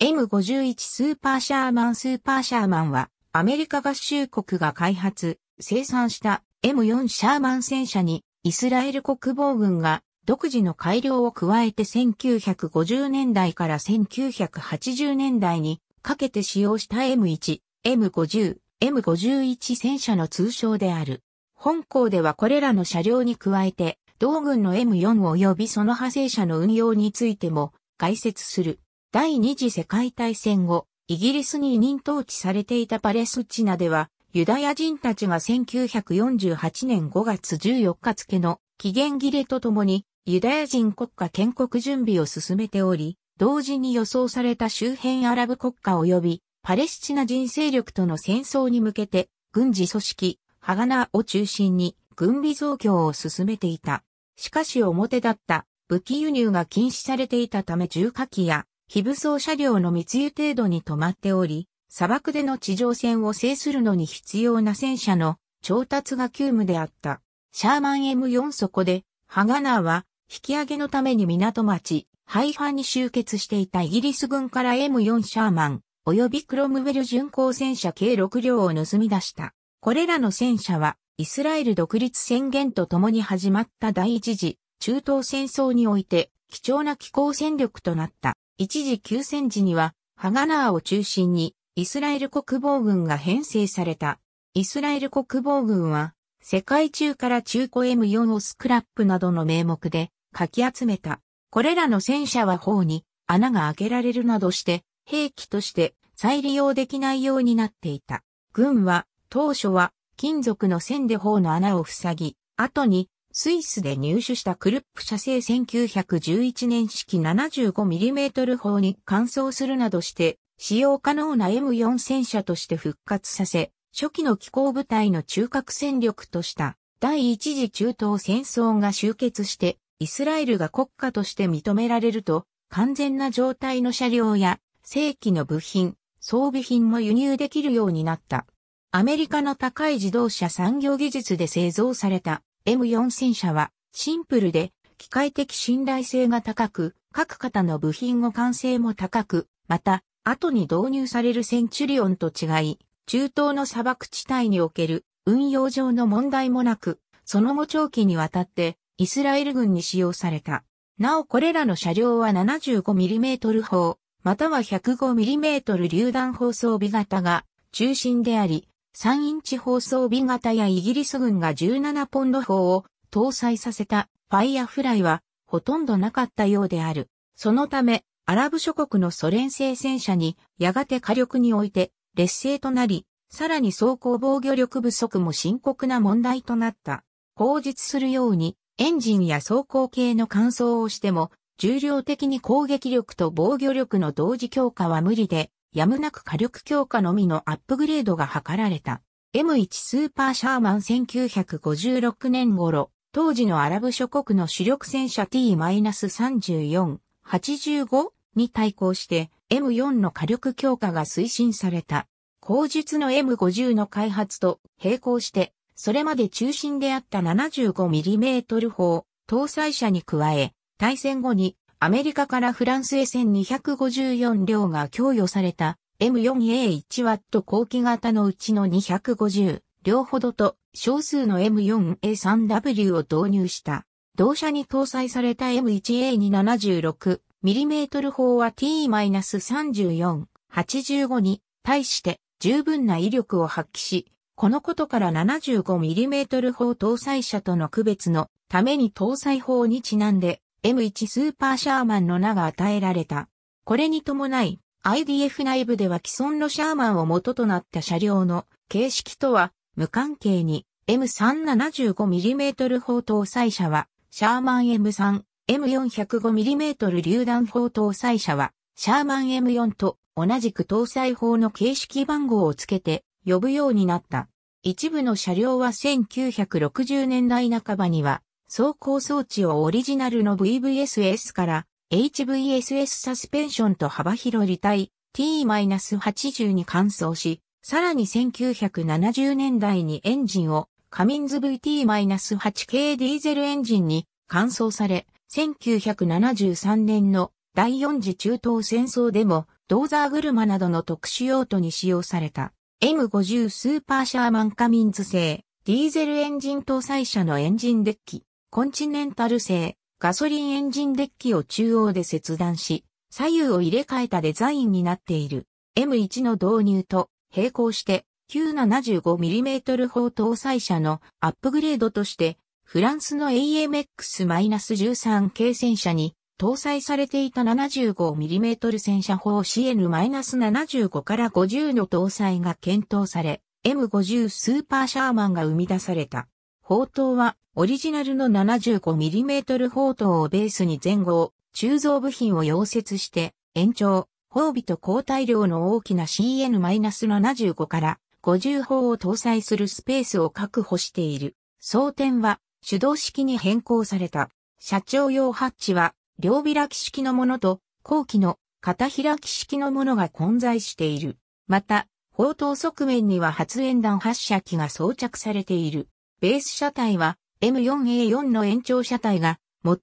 M51 スーパーシャーマンスーパーシャーマンはアメリカ合衆国が開発、生産した M4 シャーマン戦車にイスラエル国防軍が独自の改良を加えて1950年代から1980年代にかけて使用した M1、M50、M51 戦車の通称である。本校ではこれらの車両に加えて同軍の M4 及びその派生車の運用についても解説する。第二次世界大戦後、イギリスに委任統治されていたパレスチナでは、ユダヤ人たちが1948年5月14日付の期限切れとともに、ユダヤ人国家建国準備を進めており、同時に予想された周辺アラブ国家及びパレスチナ人勢力との戦争に向けて、軍事組織、ハガナを中心に軍備増強を進めていた。しかし表だった武器輸入が禁止されていたため重火器や非武装車両の密輸程度に止まっており、砂漠での地上戦を制するのに必要な戦車の調達が急務であった。シャーマン M4 そこで、ハガナーは引き上げのために港町、ハイファに集結していたイギリス軍から M4 シャーマン、及びクロムウェル巡航戦車計6両を盗み出した。これらの戦車は、イスラエル独立宣言とともに始まった第一次中東戦争において貴重な気候戦力となった。一時休戦時には、ハガナーを中心に、イスラエル国防軍が編成された。イスラエル国防軍は、世界中から中古 M4 をスクラップなどの名目で、かき集めた。これらの戦車は砲に穴が開けられるなどして、兵器として再利用できないようになっていた。軍は、当初は金属の線で砲の穴を塞ぎ、後にスイスで入手したクルップ社製1911年式 75mm 砲に換装するなどして使用可能な M4 戦車として復活させ、初期の機構部隊の中核戦力とした第一次中東戦争が終結してイスラエルが国家として認められると完全な状態の車両や正規の部品、装備品も輸入できるようになった。アメリカの高い自動車産業技術で製造された M4 戦車はシンプルで機械的信頼性が高く、各型の部品互換性も高く、また、後に導入されるセンチュリオンと違い、中東の砂漠地帯における運用上の問題もなく、その後長期にわたってイスラエル軍に使用された。なおこれらの車両は 75mm 砲、または 105mm 榴弾砲装備型が中心であり、3インチ放送尾型やイギリス軍が17ポンド砲を搭載させたファイアフライはほとんどなかったようである。そのため、アラブ諸国のソ連製戦車にやがて火力において劣勢となり、さらに装甲防御力不足も深刻な問題となった。口実するように、エンジンや走行系の乾燥をしても、重量的に攻撃力と防御力の同時強化は無理で、やむなく火力強化のみのアップグレードが図られた。M1 スーパーシャーマン1956年頃、当時のアラブ諸国の主力戦車 T-34、85に対抗して M4 の火力強化が推進された。後述の M50 の開発と並行して、それまで中心であった 75mm 砲搭載車に加え、対戦後にアメリカからフランスへ1254両が供与された m 4 a 1ワット後期型のうちの250両ほどと少数の M4A3W を導入した。同社に搭載された M1A276mm 砲は T-34、85に対して十分な威力を発揮し、このことから 75mm 砲搭載車との区別のために搭載砲にちなんで M1 スーパーシャーマンの名が与えられた。これに伴い、IDF 内部では既存のシャーマンを元となった車両の形式とは無関係に M375mm 砲搭載車はシャーマン M3、M405mm 榴弾砲搭載車はシャーマン M4 と同じく搭載砲の形式番号をつけて呼ぶようになった。一部の車両は1960年代半ばには走行装置をオリジナルの VVSS から HVSS サスペンションと幅広履体 T-80 に換装し、さらに1970年代にエンジンをカミンズ VT-8 系ディーゼルエンジンに換装され、1973年の第4次中東戦争でもドーザー車などの特殊用途に使用された M50 スーパーシャーマンカミンズ製ディーゼルエンジン搭載車のエンジンデッキ。コンチネンタル製、ガソリンエンジンデッキを中央で切断し、左右を入れ替えたデザインになっている。M1 の導入と並行して 975mm 砲搭載車のアップグレードとして、フランスの AMX-13 系戦車に搭載されていた 75mm 戦車砲 CN-75 から50の搭載が検討され、M50 スーパーシャーマンが生み出された。砲塔はオリジナルの 75mm 砲塔をベースに前後、鋳造部品を溶接して延長、砲尾と交代量の大きな CN-75 から50砲を搭載するスペースを確保している。装填は手動式に変更された。社長用ハッチは両開き式のものと後期の片開き式のものが混在している。また、砲塔側面には発煙弾発射機が装着されている。ベース車体は M4A4 の延長車体が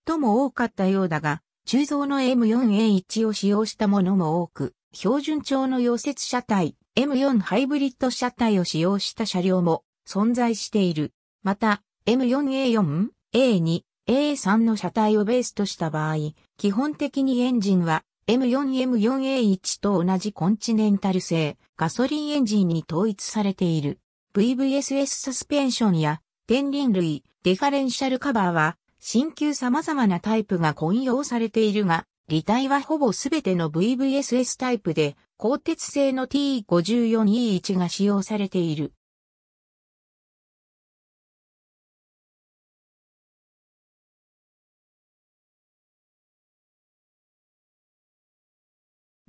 最も多かったようだが、鋳造の M4A1 を使用したものも多く、標準調の溶接車体 M4 ハイブリッド車体を使用した車両も存在している。また、M4A4、A2、A3 の車体をベースとした場合、基本的にエンジンは M4M4A1 と同じコンチネンタル製ガソリンエンジンに統一されている。VVSS サスペンションや天輪類、デファレンシャルカバーは、新旧様々なタイプが混用されているが、履体はほぼ全ての VVSS タイプで、鋼鉄製の T54E1 が使用されている。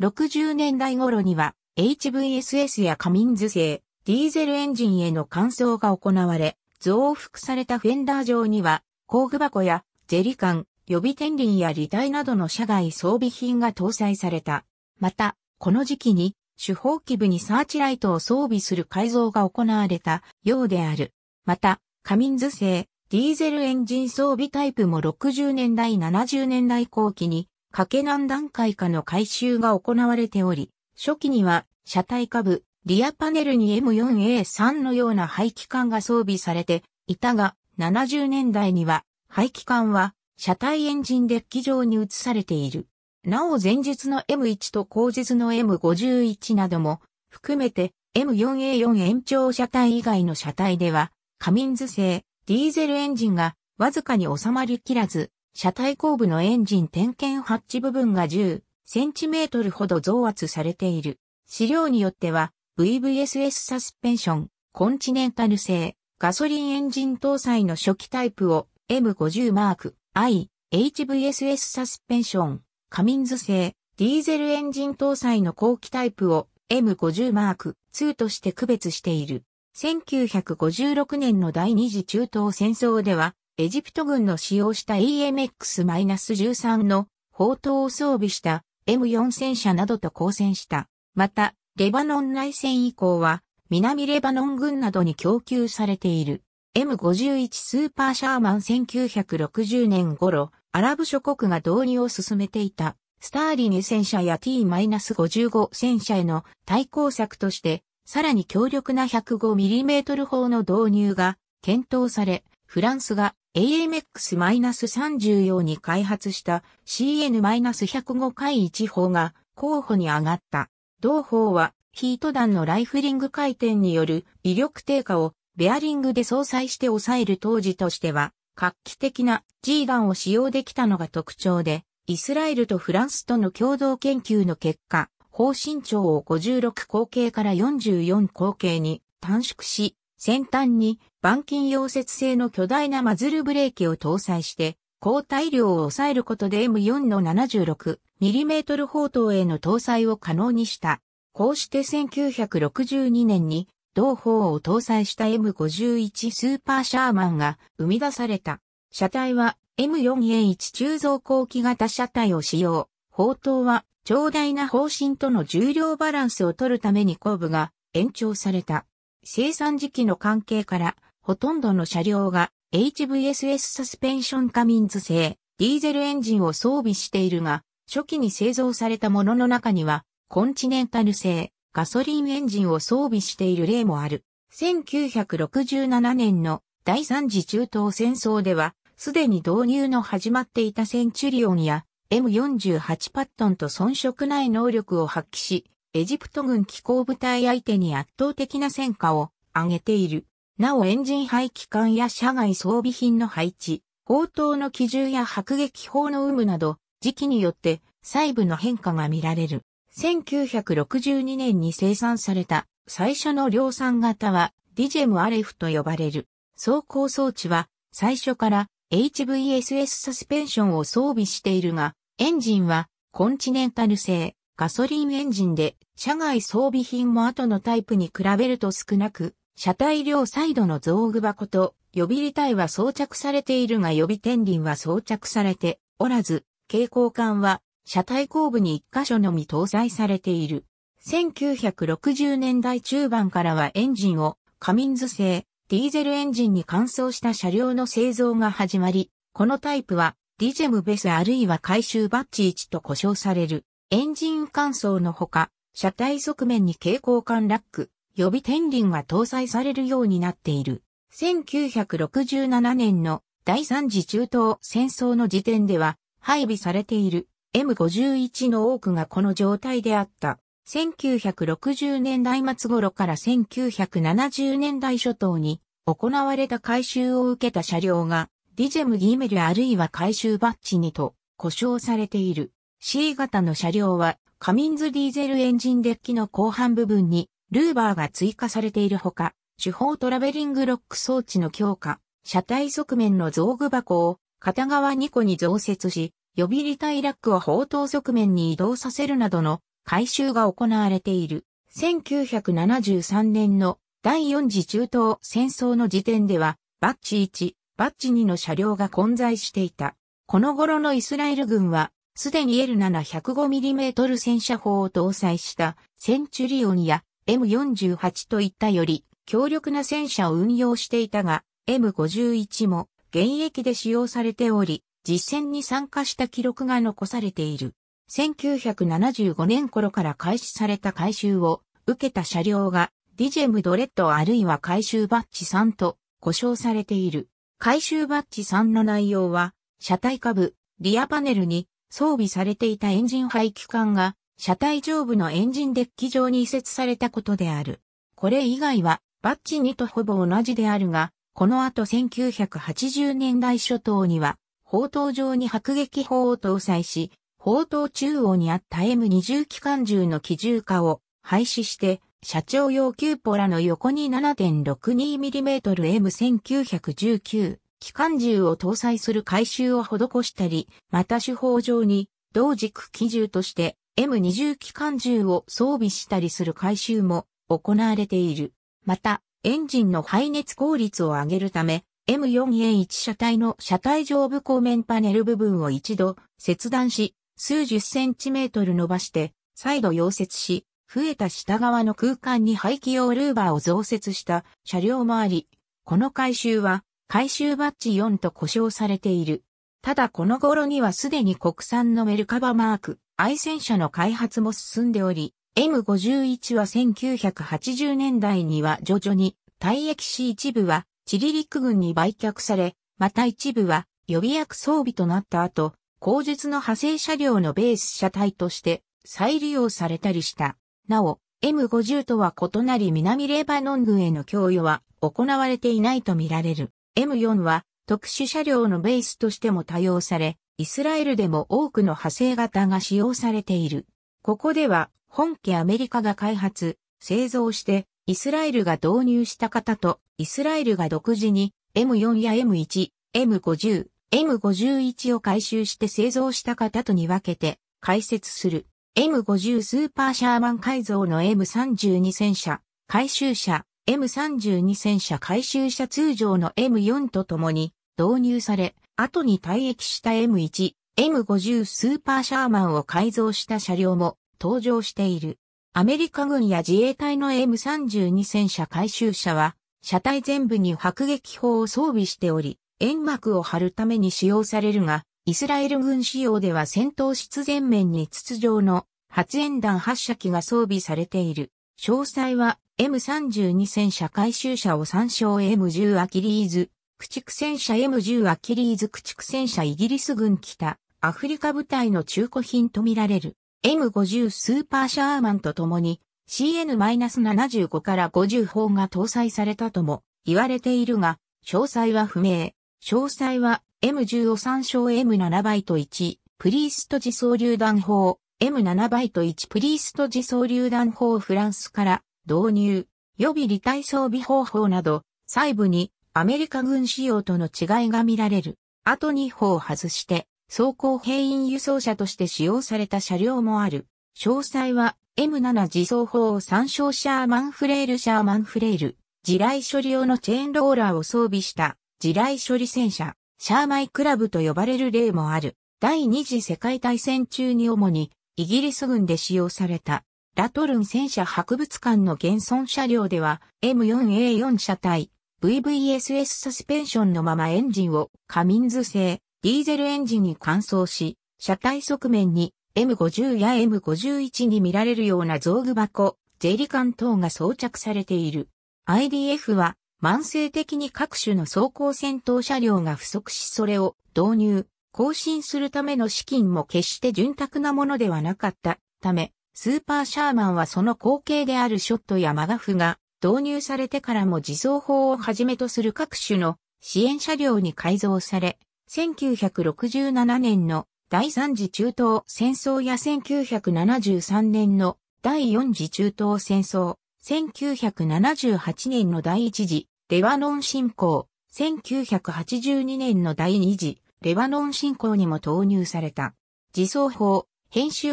60年代頃には HVSS やカミンズ製ディーゼルエンジンへの換装が行われ、増幅されたフェンダー上には、工具箱やゼリカン、予備天輪や履体などの車外装備品が搭載された。また、この時期に、主砲基部にサーチライトを装備する改造が行われたようである。また、カミンズ製、ディーゼルエンジン装備タイプも60年代70年代後期に、掛け何段階かの改修が行われており、初期には車体下部、リアパネルに M4A3 のような排気管が装備されていたが、70年代には排気管は車体エンジンデッキ上に移されている。なお前述の M1 と後述の M51 なども含めて M4A4 延長車体以外の車体では、カミンズ製ディーゼルエンジンがわずかに収まりきらず、車体後部のエンジン点検ハッチ部分が10センチメートルほど増圧されている。資料によっては、VVSS サスペンション、コンチネンタル製、ガソリンエンジン搭載の初期タイプを M50 マーク I、HVSS サスペンション、カミンズ製、ディーゼルエンジン搭載の後期タイプを M50 マーク2として区別している。1956年の第二次中東戦争では、エジプト軍の使用した EMX-13 の砲塔を装備した M4 戦車などと交戦した。また、レバノン内戦以降は、南レバノン軍などに供給されている。M51 スーパーシャーマン1960年頃、アラブ諸国が導入を進めていた、スターリン戦車や T-55 戦車への対抗策として、さらに強力な 105mm 砲の導入が検討され、フランスが AMX-30 用に開発した CN-105 回1砲が候補に上がった。同法はヒート弾のライフリング回転による威力低下をベアリングで相殺して抑える当時としては画期的な G 弾を使用できたのが特徴で、イスラエルとフランスとの共同研究の結果、方針長を56口径から44口径に短縮し、先端に板金溶接性の巨大なマズルブレーキを搭載して、抗体量を抑えることで M4 の76ー m m 砲塔への搭載を可能にした。こうして1962年に同砲を搭載した M51 スーパーシャーマンが生み出された。車体は M4A1 鋳造後期型車体を使用。砲塔は長大な方針との重量バランスを取るために後部が延長された。生産時期の関係から、ほとんどの車両が HVSS サスペンションカミンズ製ディーゼルエンジンを装備しているが、初期に製造されたものの中には、コンチネンタル製、ガソリンエンジンを装備している例もある。1967年の第三次中東戦争では、すでに導入の始まっていたセンチュリオンや M48 パットンと遜色ない能力を発揮し、エジプト軍機構部隊相手に圧倒的な戦果を上げている。なおエンジン排気管や車外装備品の配置、砲塔の基準や迫撃砲の有無など、時期によって細部の変化が見られる。1962年に生産された最初の量産型はディジェムアレフと呼ばれる。走行装置は最初から HVSS サスペンションを装備しているが、エンジンはコンチネンタル製ガソリンエンジンで、車外装備品も後のタイプに比べると少なく、車体両サイドの造具箱と予備履帯は装着されているが予備天輪は装着されておらず、蛍光管は、車体後部に1箇所のみ搭載されている。1960年代中盤からはエンジンをカミンズ製ディーゼルエンジンに換装した車両の製造が始まり、このタイプはディジェムベスあるいは回収バッチ1と呼称される。エンジン換装のほか、車体側面に蛍光管ラック、予備天輪が搭載されるようになっている。1967年の第3次中東戦争の時点では、配備されている M51 の多くがこの状態であった。1960年代末頃から1970年代初頭に行われた回収を受けた車両がディジェムギーメルあるいは回収バッジにと故障されている。C 型の車両はカミンズディーゼルエンジンデッキの後半部分にルーバーが追加されているほか、手法トラベリングロック装置の強化、車体側面の造具箱を片側2個に増設し、予備リタイラックを砲塔側面に移動させるなどの改修が行われている。1973年の第4次中東戦争の時点では、バッチ1、バッチ2の車両が混在していた。この頃のイスラエル軍は、すでに L705mm 戦車砲を搭載したセンチュリオンや M48 といったより強力な戦車を運用していたが、M51 も現役で使用されており、実践に参加した記録が残されている。1975年頃から開始された回収を受けた車両がディジェムドレッドあるいは回収バッジ3と呼称されている。回収バッジ3の内容は、車体下部、リアパネルに装備されていたエンジン排気管が車体上部のエンジンデッキ上に移設されたことである。これ以外はバッジ2とほぼ同じであるが、この後1980年代初頭には、砲塔上に迫撃砲を搭載し、砲塔中央にあった M20 機関銃の機銃化を廃止して、社長用キューポラの横に 7.62mmM1919 機関銃を搭載する回収を施したり、また手法上に同軸機銃として M20 機関銃を装備したりする回収も行われている。また、エンジンの排熱効率を上げるため、M4A1 車体の車体上部後面パネル部分を一度切断し、数十センチメートル伸ばして、再度溶接し、増えた下側の空間に排気用ルーバーを増設した車両もあり、この回収は回収バッジ4と呼称されている。ただこの頃にはすでに国産のメルカバマーク、愛戦車の開発も進んでおり、M51 は1980年代には徐々に、退役し一部は、チリ陸軍に売却され、また一部は、予備役装備となった後、後述の派生車両のベース車体として再利用されたりした。なお、M50 とは異なり南レバノン軍への供与は行われていないとみられる。M4 は特殊車両のベースとしても多用され、イスラエルでも多くの派生型が使用されている。ここでは本家アメリカが開発、製造して、イスラエルが導入した型と、イスラエルが独自に M4 や M1、M50、M51 を回収して製造した型とに分けて解説する。M50 スーパーシャーマン改造の M32 戦車、回収車、M32 戦車回収車通常の M4 ととに導入され、後に退役した M1、M50 スーパーシャーマンを改造した車両も登場している。アメリカ軍や自衛隊の M32 戦車回収車は、車体全部に迫撃砲を装備しており、煙幕を張るために使用されるが、イスラエル軍仕様では戦闘室全面に筒状の発煙弾発射機が装備されている。詳細は M32 戦車回収車を参照 M10 アキリーズ、駆逐戦車 M10 アキリーズ駆逐戦車イギリス軍北アフリカ部隊の中古品とみられる。M50 スーパーシャーマンと共に CN-75 から50砲が搭載されたとも言われているが、詳細は不明。詳細は M10 を参照 M7 倍と1、プリースト自走榴弾砲、M7 倍と1プリースト自走榴弾砲フランスから導入、予備履体装備方法など、細部にアメリカ軍仕様との違いが見られる。あと2砲外して、装甲兵員輸送車として使用された車両もある。詳細は M7 自走砲を参照シャーマンフレールシャーマンフレール、地雷処理用のチェーンローラーを装備した地雷処理戦車、シャーマイクラブと呼ばれる例もある。第二次世界大戦中に主にイギリス軍で使用されたラトルン戦車博物館の現存車両では M4A4 車体 VVSS サスペンションのままエンジンをカミンズ製ディーゼルエンジンに換装し、車体側面に M50 や M51 に見られるような造具箱、税理管等が装着されている。IDF は慢性的に各種の走行戦闘車両が不足しそれを導入、更新するための資金も決して潤沢なものではなかったため、スーパーシャーマンはその後継であるショットやマガフが導入されてからも自走砲をはじめとする各種の支援車両に改造され、1967年の第3次中東戦争や1973年の第4次中東戦争、1978年の第1次レバノン侵攻、1982年の第2次レバノン侵攻にも投入された。自走砲、編集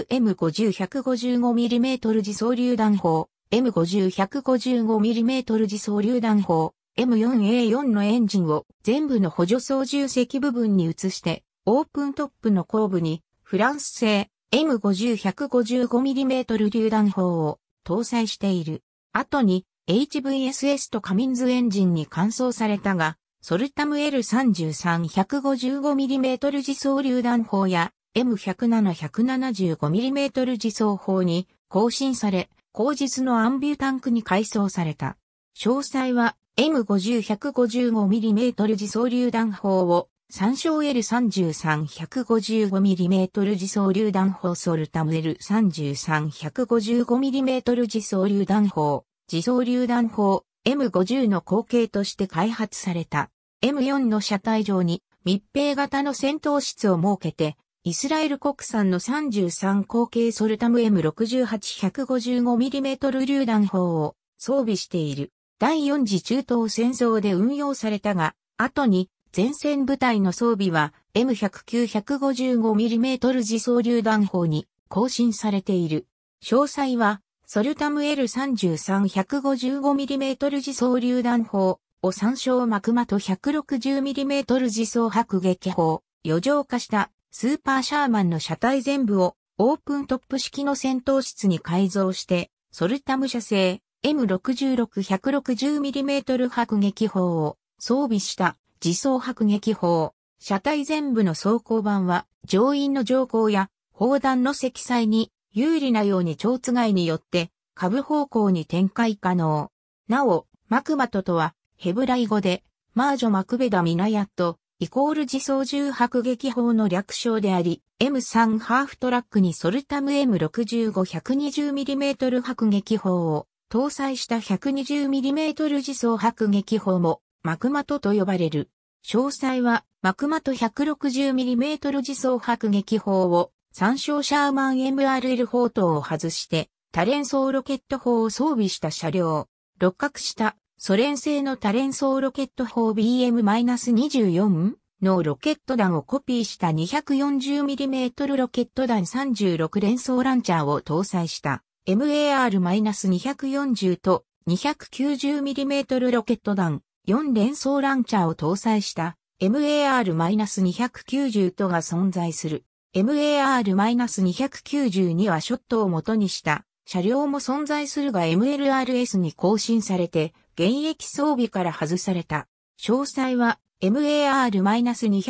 M50-155mm 自走榴弾砲、M50-155mm 自走榴弾砲、M4A4 のエンジンを全部の補助操縦席部分に移して、オープントップの後部にフランス製 M50-155mm 榴弾砲を搭載している。後に HVSS とカミンズエンジンに換装されたが、ソルタム L33-155mm 自走榴弾砲や M107-175mm 自走砲に更新され、後日のアンビュータンクに改装された。詳細は M50-155mm 自走榴弾砲を、参照 L33-155mm 自走榴弾砲ソルタム L33-155mm 自走榴弾砲、自走榴弾砲 M50 の後継として開発された M4 の車体上に密閉型の戦闘室を設けて、イスラエル国産の33口径ソルタム M68-155mm 榴弾砲を装備している。第4次中東戦争で運用されたが、後に前線部隊の装備は M109-155mm 自走榴弾砲に更新されている。詳細は、ソルタム L33-155mm 自走榴弾砲を参照マクマと 160mm 自走迫撃砲、余剰化したスーパーシャーマンの車体全部をオープントップ式の戦闘室に改造して、ソルタム社製 M66-160mm 迫撃砲を装備した自走迫撃砲。車体全部の装甲板は乗員の乗降や砲弾の積載に有利なように蝶つ外によって下部方向に展開可能。なお、マクマトとはヘブライ語でマージョ・マクベダ・ミナヤット、イコール自走銃迫撃砲の略称であり、M3 ハーフトラックにソルタム M65-120mm 迫撃砲を搭載した 120mm 自走迫撃砲も、マクマトと呼ばれる。詳細は、マクマト 160mm 自走迫撃砲を、参照シャーマン MRL 砲塔を外して、多連装ロケット砲を装備した車両。六角したソ連製の多連装ロケット砲 BM-24 のロケット弾をコピーした 240mm ロケット弾36連装ランチャーを搭載した。MAR-240 と 290mm ロケット弾4連装ランチャーを搭載した MAR-290 とが存在する。MAR-292 はショットを元にした車両も存在するが MLRS に更新されて現役装備から外された。詳細は MAR-240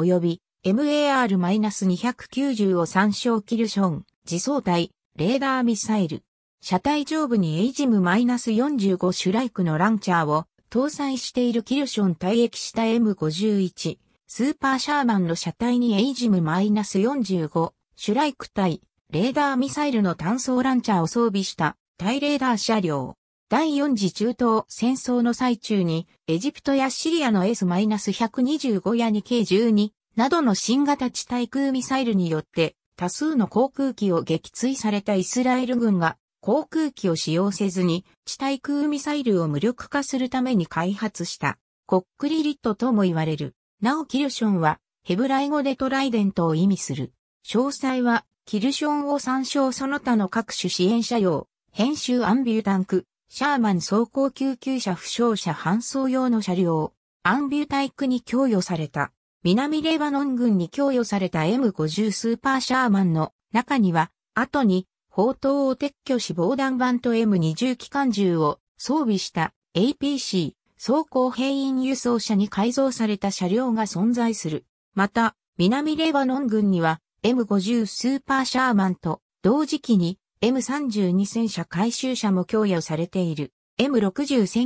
及び MAR-290 を参照キルション、自走体、レーダーミサイル。車体上部にエイジム4 5シュライクのランチャーを搭載しているキルション退役した M51。スーパーシャーマンの車体にエイジム4 5シュライク対レーダーミサイルの単装ランチャーを装備した対レーダー車両。第4次中東戦争の最中に、エジプトやシリアの S-125 や 2K12 などの新型地対空ミサイルによって多数の航空機を撃墜されたイスラエル軍が航空機を使用せずに地対空ミサイルを無力化するために開発したコックリリットとも言われる。なおキルションはヘブライ語でトライデントを意味する。詳細はキルションを参照その他の各種支援車用、編集アンビュータンク、シャーマン走行救急車負傷者搬送用の車両、アンビュータイクに供与された。南レバノン軍に供与された M50 スーパーシャーマンの中には、後に砲塔を撤去し防弾板と M20 機関銃を装備した APC 装甲兵員輸送車に改造された車両が存在する。また、南レバノン軍には M50 スーパーシャーマンと同時期に M32 戦車回収車も供与されている。M60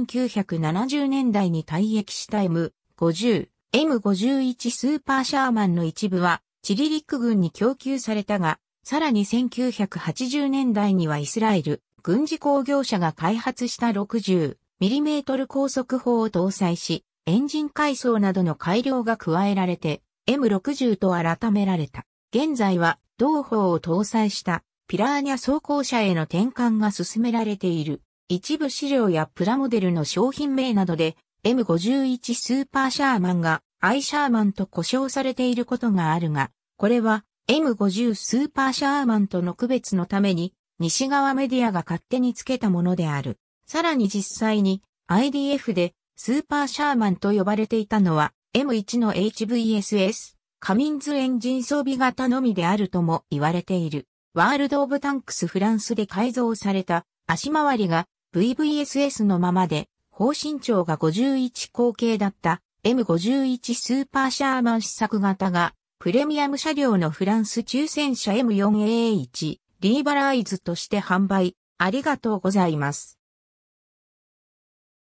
1970年代に退役した M50 M51 スーパーシャーマンの一部はチリリック軍に供給されたが、さらに1980年代にはイスラエル軍事工業者が開発した 60mm 高速砲を搭載し、エンジン改装などの改良が加えられて M60 と改められた。現在は同砲を搭載したピラーニャ装甲車への転換が進められている。一部資料やプラモデルの商品名などで M51 スーパーシャーマンがアイシャーマンと呼称されていることがあるが、これは M50 スーパーシャーマンとの区別のために西側メディアが勝手につけたものである。さらに実際に IDF でスーパーシャーマンと呼ばれていたのは M1 の HVSS カミンズエンジン装備型のみであるとも言われている。ワールド・オブ・タンクス・フランスで改造された足回りが VVSS のままで高身長が51口径だった M51 スーパーシャーマン試作型が、プレミアム車両のフランス抽選車 M4A1 リーバライズとして販売。ありがとうございます。